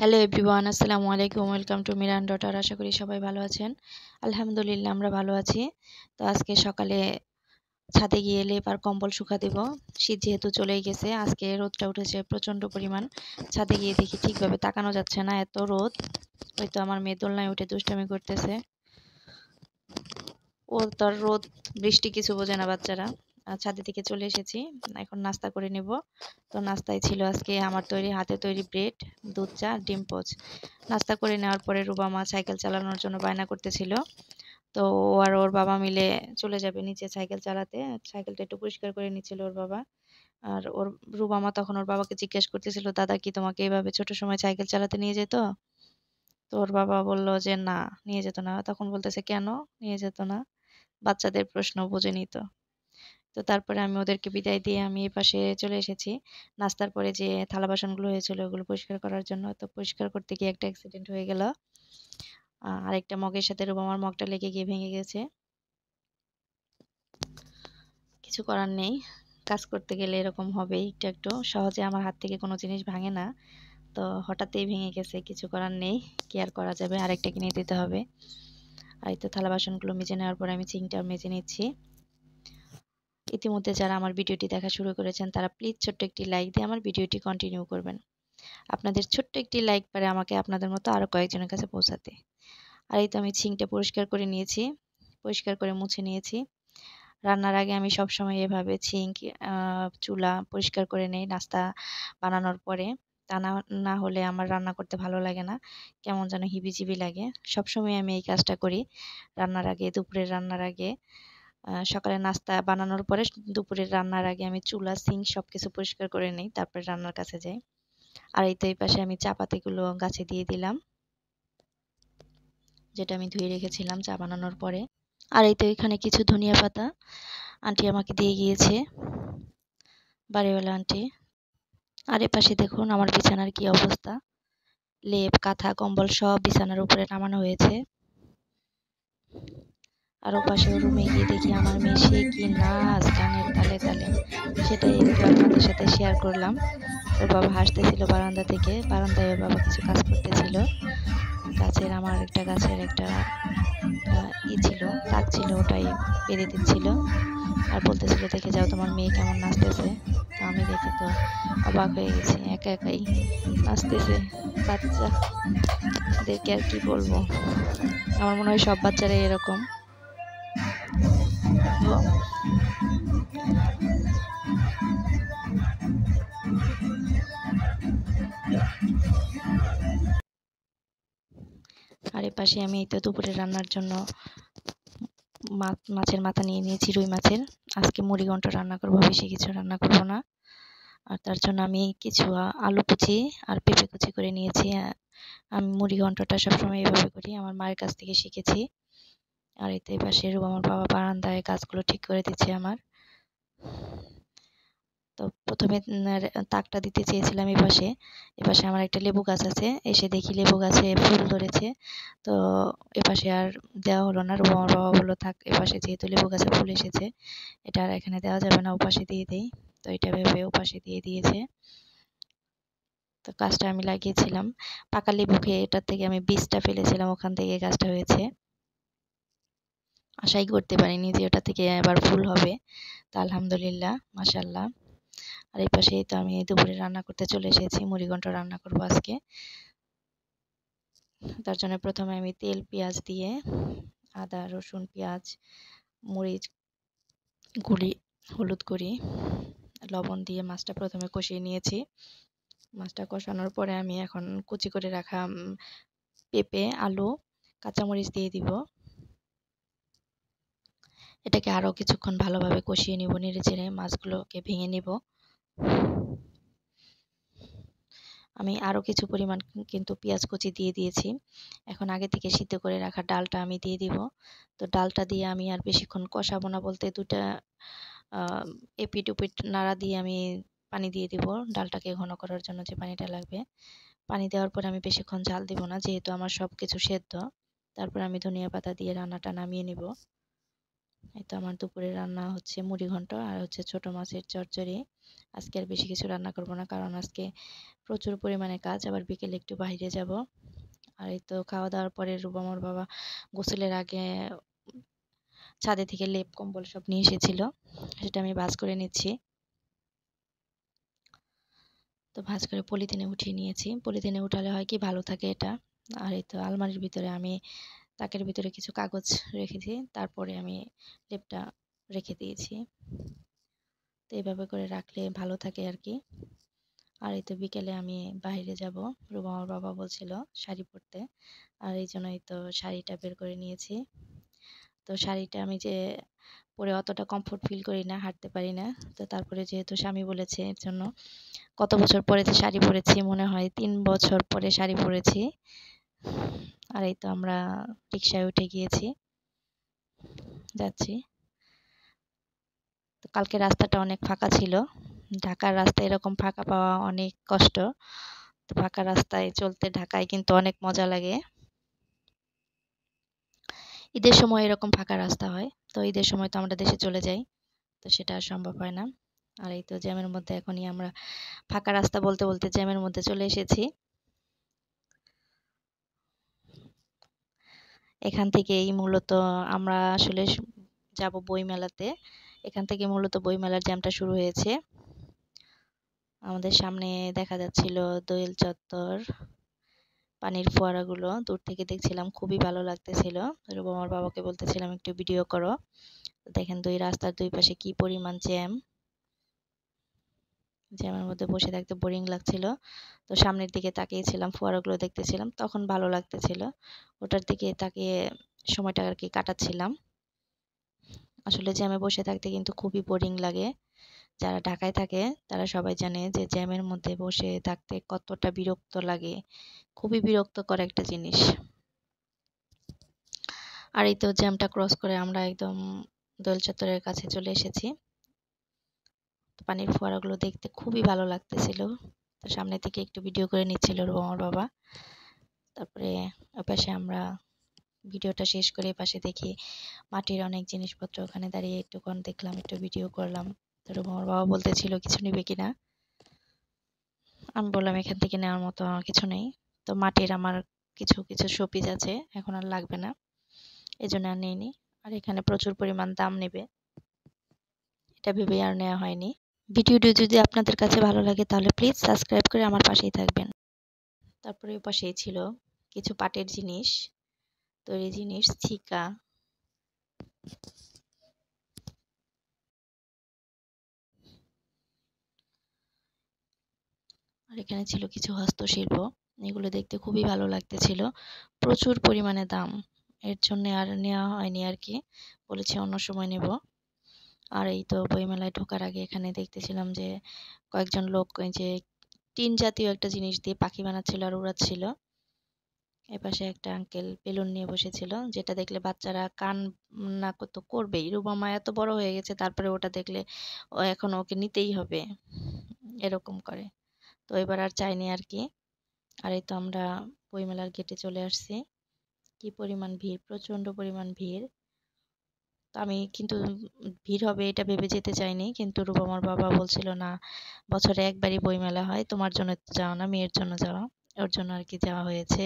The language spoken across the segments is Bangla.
হ্যালো এভরিওয়ান আসসালামু আলাইকুম ওয়েলকাম টু মিরান ডটার আশা করি সবাই ভালো আছেন আলহামদুলিল্লাহ আমরা ভালো আছি তো আজকে সকালে ছাদে গিয়ে লেপ আর কম্বল শুকা দেব শীত যেহেতু চলেই গেছে আজকে রোদটা উঠেছে প্রচণ্ড পরিমাণ ছাদে গিয়ে দেখি ঠিকভাবে তাকানো যাচ্ছে না এত রোদ হয়তো আমার মেয়ে দোলনায় উঠে দুষ্টামি করতেছে ও তো রোদ বৃষ্টি কিছু বোঝে না বাচ্চারা ছাদের দিকে চলে এসেছি এখন নাস্তা করে নেব তো নাস্তায় ছিল আজকে আমার তৈরি হাতে তৈরি ব্রেড দুধ চা ডিম পোচ নাস্তা করে নেওয়ার পরে রুবা মা সাইকেল চালানোর জন্য বায়না করতেছিল তো ও আর ওর বাবা মিলে চলে যাবে নিচে সাইকেল চালাতে সাইকেলটা একটু পরিষ্কার করে নিচ্ছিল ওর বাবা আর ওর রুবামা তখন ওর বাবাকে জিজ্ঞেস করতেছিল দাদা কি তোমাকে এভাবে ছোট সময় সাইকেল চালাতে নিয়ে যেত তো ওর বাবা বলল যে না নিয়ে যেত না তখন বলতেছে কেন নিয়ে যেত না বাচ্চাদের প্রশ্ন বুঝে নিত তো তারপরে আমি ওদেরকে বিদায় দিয়ে আমি এ পাশে চলে এসেছি নাস্তার পরে যে থালা বাসনগুলো হয়েছিল ওগুলো পরিষ্কার করার জন্য তো পরিষ্কার করতে গিয়ে একটা অ্যাক্সিডেন্ট হয়ে গেল একটা মগের সাথে রুবামার মগটা লেগে গিয়ে ভেঙে গেছে কিছু করার নেই কাজ করতে গেলে এরকম হবে একটু একটু সহজে আমার হাত থেকে কোনো জিনিস ভাঙে না তো হঠাৎই ভেঙে গেছে কিছু করার নেই কেয়ার করা যাবে আরেকটা কিনে দিতে হবে আর এই তো থালা বাসনগুলো মেজে নেওয়ার পর আমি চিংটা মেজে নিচ্ছি ইতিমধ্যে যারা আমার ভিডিওটি দেখা শুরু করেছেন তারা প্লিজ ছোট্ট একটি লাইক দিয়ে আমার ভিডিওটি কন্টিনিউ করবেন আপনাদের ছোট্ট একটি লাইক পারে আমাকে আপনাদের মতো আরও কয়েকজনের কাছে পৌঁছাতে আর এই তো আমি ছিংটা পরিষ্কার করে নিয়েছি পরিষ্কার করে মুছে নিয়েছি রান্নার আগে আমি সবসময় এভাবে ছিঙ্ক চুলা পরিষ্কার করে নেই নাস্তা বানানোর পরে তা না না হলে আমার রান্না করতে ভালো লাগে না কেমন যেন হিবিজিবি লাগে সবসময় আমি এই কাজটা করি রান্নার আগে দুপুরের রান্নার আগে সকালে নাস্তা বানানোর পরে দুপুরের রান্নার আগে আমি চুলা সিঙ্ক সবকিছু পরিষ্কার করে নিই তারপরে রান্নার কাছে যাই আর এই তো এই পাশে আমি পাতিগুলো গাছে দিয়ে দিলাম যেটা আমি ধুয়ে রেখেছিলাম চা বানানোর পরে আর এই তো এখানে কিছু ধনিয়া পাতা আন্টি আমাকে দিয়ে গিয়েছে বাড়িওয়ালা আন্টি আর এ পাশে দেখুন আমার বিছানার কি অবস্থা লেপ কাঁথা কম্বল সব বিছানার উপরে নামানো হয়েছে আর ওপাশের রুমে গিয়ে দেখি আমার মেয়ে সে কি নাচ গানের তালে তালে সেটাই একটু আপনাদের সাথে শেয়ার করলাম ওর বাবা হাসতেছিল বারান্দা থেকে বারান্দায় ওর বাবা কিছু কাজ করতেছিল গাছের আমার একটা গাছের একটা ই ইয়ে ছিল তাক ছিল ওটাই বেঁধে দিচ্ছিল আর বলতেছিল দেখে যাও তোমার মেয়ে কেমন নাচতেছে তো আমি দেখে তো অবাক হয়ে গেছি একা একাই নাচতেছে দেখে আর কি বলবো আমার মনে হয় সব বাচ্চারাই এরকম ¿no? আর পাশে আমি এই তো দুপুরে রান্নার জন্য মাছের মাথা নিয়ে নিয়েছি রুই মাছের আজকে মুড়িঘণ্ট রান্না করবো বেশি কিছু রান্না করব না আর তার জন্য আমি কিছু আলু কুচি আর পেঁপে কুচি করে নিয়েছি আমি মুড়িঘণ্টটা সবসময় এভাবে করি আমার মায়ের কাছ থেকে শিখেছি আর এতে পাশে রুম আমার বাবা বারান্দায় গাছগুলো ঠিক করে দিচ্ছে আমার তো প্রথমে তাকটা দিতে চেয়েছিলাম এপাশে এপাশে আমার একটা লেবু গাছ আছে এসে দেখি লেবু গাছে ফুল ধরেছে তো এপাশে আর দেওয়া হলো না আমার বাবা বললো থাক এপাশে যেহেতু লেবু গাছে ফুল এসেছে এটা আর এখানে দেওয়া যাবে না ওপাশে দিয়ে দেই তো এটা ভেবে ওপাশে দিয়ে দিয়েছে তো গাছটা আমি লাগিয়েছিলাম পাকা লেবু খেয়ে এটার থেকে আমি বীজটা ফেলেছিলাম ওখান থেকে গাছটা হয়েছে আশাই করতে পারিনি যে ওটা থেকে আবার ফুল হবে তা আলহামদুলিল্লাহ মাসাল্লাহ আর এই পাশেই তো আমি দুপুরে রান্না করতে চলে এসেছি মুড়িঘণ্ট রান্না করবো আজকে তার জন্য প্রথমে আমি তেল পেঁয়াজ দিয়ে আদা রসুন পেঁয়াজ মরিচ গুঁড়ি হলুদ গুঁড়ি লবণ দিয়ে মাছটা প্রথমে কষিয়ে নিয়েছি মাছটা কষানোর পরে আমি এখন কুচি করে রাখা পেঁপে আলু কাঁচামরিচ দিয়ে দিব এটাকে আরও কিছুক্ষণ ভালোভাবে কষিয়ে নিব নেড়ে চেড়ে মাছগুলোকে ভেঙে নিব আমি আরও কিছু পরিমাণ কিন্তু পেঁয়াজ কুচি দিয়ে দিয়েছি এখন আগে থেকে সিদ্ধ করে রাখা ডালটা আমি দিয়ে দিব তো ডালটা দিয়ে আমি আর বেশিক্ষণ কষাবো না বলতে দুটা এপিট উপিট নাড়া দিয়ে আমি পানি দিয়ে দিব ডালটাকে ঘন করার জন্য যে পানিটা লাগবে পানি দেওয়ার পরে আমি বেশিক্ষণ ঝাল দিব না যেহেতু আমার সব কিছু সেদ্ধ তারপর আমি ধনিয়া পাতা দিয়ে রান্নাটা নামিয়ে নিবো এই তো আমার দুপুরে রান্না হচ্ছে মুড়ি ঘন্ট আর হচ্ছে ছোট মাছের চচ্চড়ি আজকে আর বেশি কিছু রান্না করব না কারণ আজকে প্রচুর পরিমাণে কাজ আবার বিকেলে একটু বাইরে যাব আর এই তো খাওয়া দাওয়ার পরে রুবামর বাবা গোসলের আগে ছাদে থেকে লেপ কম্বল সব নিয়ে এসেছিল সেটা আমি ভাঁজ করে নিচ্ছি তো ভাজ করে পলিথিনে উঠিয়ে নিয়েছি পলিথিনে উঠালে হয় কি ভালো থাকে এটা আর এই তো আলমারির ভিতরে আমি তাকের ভিতরে কিছু কাগজ রেখেছি তারপরে আমি লেপটা রেখে দিয়েছি তো এভাবে করে রাখলে ভালো থাকে আর কি আর এই তো বিকেলে আমি বাইরে যাব রুমা আমার বাবা বলছিল শাড়ি পরতে আর এই জন্যই তো শাড়িটা বের করে নিয়েছি তো শাড়িটা আমি যে পরে অতটা কমফোর্ট ফিল করি না হাঁটতে পারি না তো তারপরে যেহেতু স্বামী বলেছে এর জন্য কত বছর পরে যে শাড়ি পরেছি মনে হয় তিন বছর পরে শাড়ি পরেছি আর এই তো আমরা রিক্সায় উঠে গিয়েছি যাচ্ছি কালকে রাস্তাটা অনেক ফাঁকা ছিল ঢাকার রাস্তায় এরকম ফাঁকা পাওয়া অনেক কষ্ট তো ফাঁকা রাস্তায় চলতে ঢাকায় কিন্তু অনেক মজা লাগে ঈদের সময় এরকম ফাঁকা রাস্তা হয় তো ঈদের সময় তো আমরা দেশে চলে যাই তো সেটা আর সম্ভব হয় না আর এই তো জ্যামের মধ্যে এখনই আমরা ফাঁকা রাস্তা বলতে বলতে জ্যামের মধ্যে চলে এসেছি এখান থেকেই মূলত আমরা আসলে যাব বইমেলাতে এখান থেকে মূলত বইমেলার জ্যামটা শুরু হয়েছে আমাদের সামনে দেখা যাচ্ছিল দোয়েল চত্বর পানির ফোয়ারাগুলো দূর থেকে দেখছিলাম খুবই ভালো লাগতেছিল আমার বাবাকে বলতেছিলাম একটু ভিডিও করো দেখেন দুই রাস্তার দুই পাশে কি পরিমাণ জ্যাম জ্যামের মধ্যে বসে থাকতে বোরিং লাগছিল তো সামনের দিকে তাকিয়েছিলাম ফোয়ারাগুলো দেখতেছিলাম তখন ভালো লাগতেছিল ওটার দিকে তাকিয়ে সময়টা আর কি কাটাচ্ছিলাম আসলে জ্যামে বসে থাকতে কিন্তু খুবই বোরিং লাগে যারা ঢাকায় থাকে তারা সবাই জানে যে জ্যামের মধ্যে বসে থাকতে কতটা বিরক্ত লাগে খুবই বিরক্তকর একটা জিনিস আর এই তো জ্যামটা ক্রস করে আমরা একদম দোল চত্বরের কাছে চলে এসেছি পানির ফোয়ারাগুলো দেখতে খুবই ভালো লাগতেছিল তো সামনে থেকে একটু ভিডিও করে নিচ্ছিল আমার বাবা তারপরে ওপাশে আমরা ভিডিওটা শেষ করে পাশে দেখি মাটির অনেক জিনিসপত্র ওখানে দাঁড়িয়ে একটুক্ষণ দেখলাম একটু ভিডিও করলাম তো আমার বাবা বলতেছিল কিছু নিবে কিনা আমি বললাম এখান থেকে নেওয়ার মতো আমার কিছু নেই তো মাটির আমার কিছু কিছু শোপিস আছে এখন আর লাগবে না এই জন্য আর নিইনি আর এখানে প্রচুর পরিমাণ দাম নেবে এটা ভেবে আর নেওয়া হয়নি ভিডিওটি যদি আপনাদের কাছে ভালো লাগে তাহলে প্লিজ সাবস্ক্রাইব করে আমার পাশেই থাকবেন তারপরে পাশেই ছিল কিছু পাটের জিনিস তৈরি জিনিস ছিকা আর এখানে ছিল কিছু হস্তশিল্প এগুলো দেখতে খুবই ভালো লাগতেছিল প্রচুর পরিমাণে দাম এর জন্য আর নেওয়া হয়নি আর কি বলেছি অন্য সময় নেব আর এই তো বইমেলায় ঢোকার আগে এখানে দেখতেছিলাম যে কয়েকজন লোক যে টিন জাতীয় একটা জিনিস দিয়ে পাখি বানাচ্ছিল আর উড়াচ্ছিল এপাশে একটা আঙ্কেল বেলুন নিয়ে বসেছিল যেটা দেখলে বাচ্চারা কান না তো করবেই রুবামা এত বড় হয়ে গেছে তারপরে ওটা দেখলে ও এখন ওকে নিতেই হবে এরকম করে তো এবার আর চাইনি আর কি আর এই তো আমরা বইমেলার গেটে চলে আসছি কি পরিমাণ ভিড় প্রচণ্ড পরিমাণ ভিড় আমি কিন্তু ভিড় হবে এটা ভেবে যেতে চাইনি কিন্তু রূপমার বাবা বলছিল না বছরে একবারই বইমেলা হয় তোমার জন্য যাও না মেয়ের জন্য যাওয়া ওর জন্য আর কি যাওয়া হয়েছে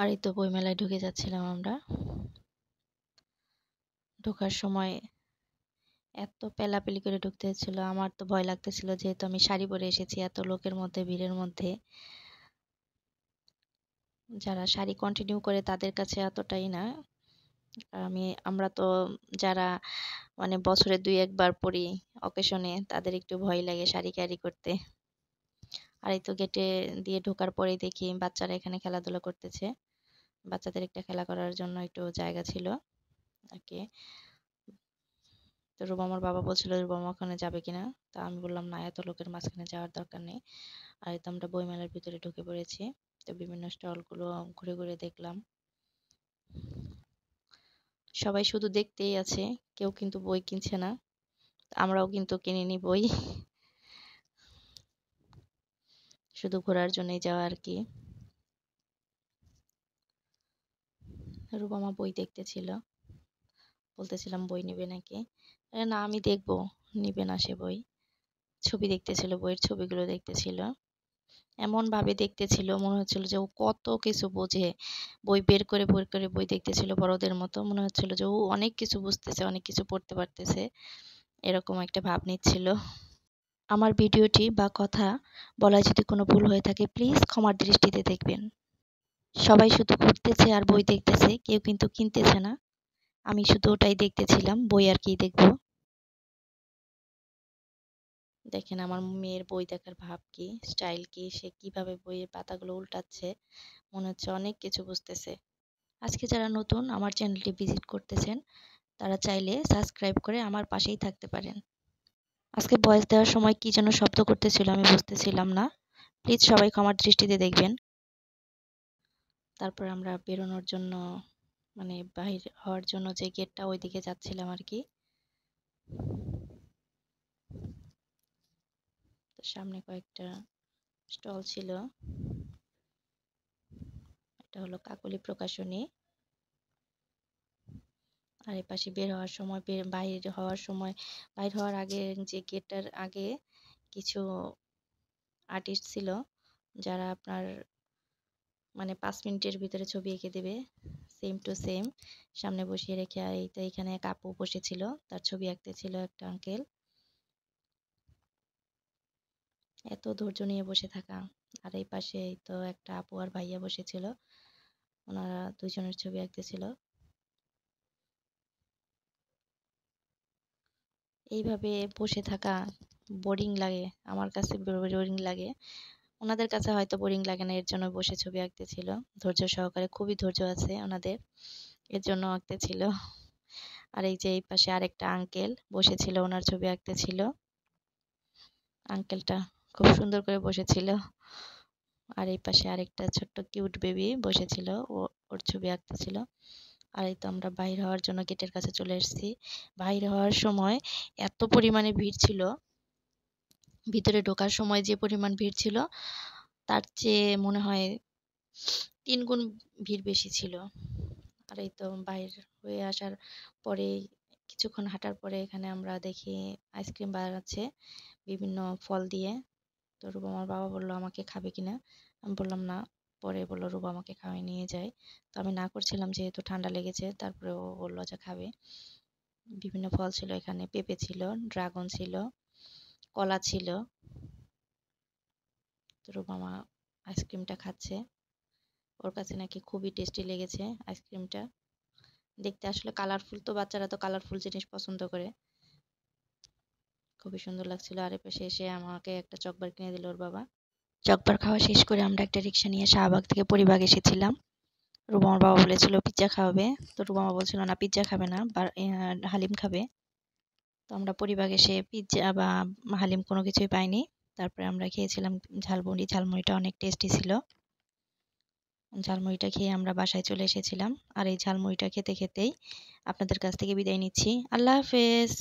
আর এই তো বইমেলায় ঢুকে যাচ্ছিলাম আমরা ঢোকার সময় এত পেলাপেলি করে ঢুকতে হচ্ছিল আমার তো ভয় লাগতেছিল যেহেতু আমি শাড়ি পরে এসেছি এত লোকের মধ্যে ভিড়ের মধ্যে যারা শাড়ি কন্টিনিউ করে তাদের কাছে এতটাই না আমি আমরা তো যারা মানে বছরে দুই একবার পড়ি অকেশনে তাদের একটু ভয় লাগে শাড়ি ক্যারি করতে আর এই তো গেটে দিয়ে ঢোকার পরেই দেখি বাচ্চারা এখানে খেলাধুলা করতেছে বাচ্চাদের একটা খেলা করার জন্য একটু জায়গা ছিল ওকে তো রুবামার বাবা বলছিল রুবামা ওখানে যাবে কিনা তা আমি বললাম না এত লোকের মাঝখানে যাওয়ার দরকার নেই আর এই তো আমরা বইমেলার ভিতরে ঢুকে পড়েছি তো বিভিন্ন স্টলগুলো ঘুরে ঘুরে দেখলাম সবাই শুধু দেখতেই আছে কেউ কিন্তু বই কিনছে না আমরাও কিন্তু নি বই শুধু ঘোরার জন্যই যাওয়া আর কি রূপামা বই দেখতেছিল বলতেছিলাম বই নেবে নাকি না আমি দেখবো নিবে না সে বই ছবি দেখতেছিল বইয়ের ছবিগুলো দেখতেছিল এমনভাবে দেখতেছিল মনে হচ্ছিল যে ও কত কিছু বোঝে বই বের করে বের করে বই দেখতেছিল বড়দের মতো মনে হচ্ছিল যে ও অনেক কিছু বুঝতেছে অনেক কিছু পড়তে পারতেছে এরকম একটা ভাব নিচ্ছিল আমার ভিডিওটি বা কথা বলায় যদি কোনো ভুল হয়ে থাকে প্লিজ ক্ষমার দৃষ্টিতে দেখবেন সবাই শুধু ঘুরতেছে আর বই দেখতেছে কেউ কিন্তু কিনতেছে না আমি শুধু ওটাই দেখতেছিলাম বই আর কি দেখবো দেখেন আমার মেয়ের বই দেখার ভাব কি স্টাইল কি সে কিভাবে বইয়ের পাতাগুলো উল্টাচ্ছে মনে হচ্ছে অনেক কিছু বুঝতেছে আজকে যারা নতুন আমার চ্যানেলটি ভিজিট করতেছেন তারা চাইলে সাবস্ক্রাইব করে আমার পাশেই থাকতে পারেন আজকে ভয়েস দেওয়ার সময় কি যেন শব্দ করতেছিল আমি বুঝতেছিলাম না প্লিজ সবাই ক্ষমার দৃষ্টিতে দেখবেন তারপর আমরা বেরোনোর জন্য মানে বাহির হওয়ার জন্য যে গেটটা ওইদিকে যাচ্ছিলাম আর কি সামনে কয়েকটা স্টল ছিল এটা হলো কাকলি প্রকাশনী আর এ পাশে বের হওয়ার সময় বাইরে হওয়ার সময় বাইর হওয়ার আগে যে গেটটার আগে কিছু আর্টিস্ট ছিল যারা আপনার মানে পাঁচ মিনিটের ভিতরে ছবি এঁকে দেবে সেম টু সেম সামনে বসিয়ে রেখে এই তো এখানে কাপু বসেছিল তার ছবি আঁকতে ছিল একটা আঙ্কেল এত ধৈর্য নিয়ে বসে থাকা আর এই পাশে তো একটা আপু আর ভাইয়া বসেছিল ওনারা দুজনের ছবি আঁকতেছিল এইভাবে বসে থাকা বোরিং লাগে আমার কাছে বোরিং লাগে ওনাদের কাছে হয়তো বোরিং লাগে না এর জন্য বসে ছবি আঁকতেছিল ধৈর্য সহকারে খুবই ধৈর্য আছে ওনাদের এর জন্য আঁকতেছিল আর এই যে এই পাশে আরেকটা আঙ্কেল বসেছিল ওনার ছবি আঁকতেছিল আঙ্কেলটা খুব সুন্দর করে বসেছিল আর এই পাশে আরেকটা ছোট্ট কিউট বেবি বসেছিল ও ওর ছবি আঁকতেছিল আর এই তো আমরা বাইর হওয়ার জন্য গেটের কাছে চলে এসেছি বাইর হওয়ার সময় এত পরিমাণে ভিড় ছিল ভিতরে ঢোকার সময় যে পরিমাণ ভিড় ছিল তার চেয়ে মনে হয় তিন গুণ ভিড় বেশি ছিল আর এই তো বাইর হয়ে আসার পরে কিছুক্ষণ হাঁটার পরে এখানে আমরা দেখি আইসক্রিম বানাচ্ছে বিভিন্ন ফল দিয়ে তো রুবা আমার বাবা বললো আমাকে খাবে কিনা আমি বললাম না পরে বললো রুবা আমাকে খাওয়াই নিয়ে যায় তো আমি না করছিলাম যেহেতু ঠান্ডা লেগেছে তারপরে ও বললো যে খাবে বিভিন্ন ফল ছিল এখানে পেঁপে ছিল ড্রাগন ছিল কলা ছিল তো রূপামা আইসক্রিমটা খাচ্ছে ওর কাছে নাকি খুবই টেস্টি লেগেছে আইসক্রিমটা দেখতে আসলে কালারফুল তো বাচ্চারা তো কালারফুল জিনিস পছন্দ করে খুবই সুন্দর লাগছিল আর পাশে এসে আমাকে একটা চকবার কিনে দিল ওর বাবা চকবার খাওয়া শেষ করে আমরা একটা রিক্সা নিয়ে শাহবাগ থেকে পরিবাগ এসেছিলাম রুমার বাবা বলেছিল পিজ্জা খাওয়াবে তো রুমামা বলছিল না পিজ্জা খাবে না হালিম খাবে তো আমরা পরিবাগ এসে পিৎজা বা হালিম কোনো কিছুই পাইনি তারপরে আমরা খেয়েছিলাম ঝালমুড়ি ঝালমুড়িটা অনেক টেস্টি ছিল ঝালমুড়িটা খেয়ে আমরা বাসায় চলে এসেছিলাম আর এই ঝালমুড়িটা খেতে খেতেই আপনাদের কাছ থেকে বিদায় নিচ্ছি আল্লাহ হাফেজ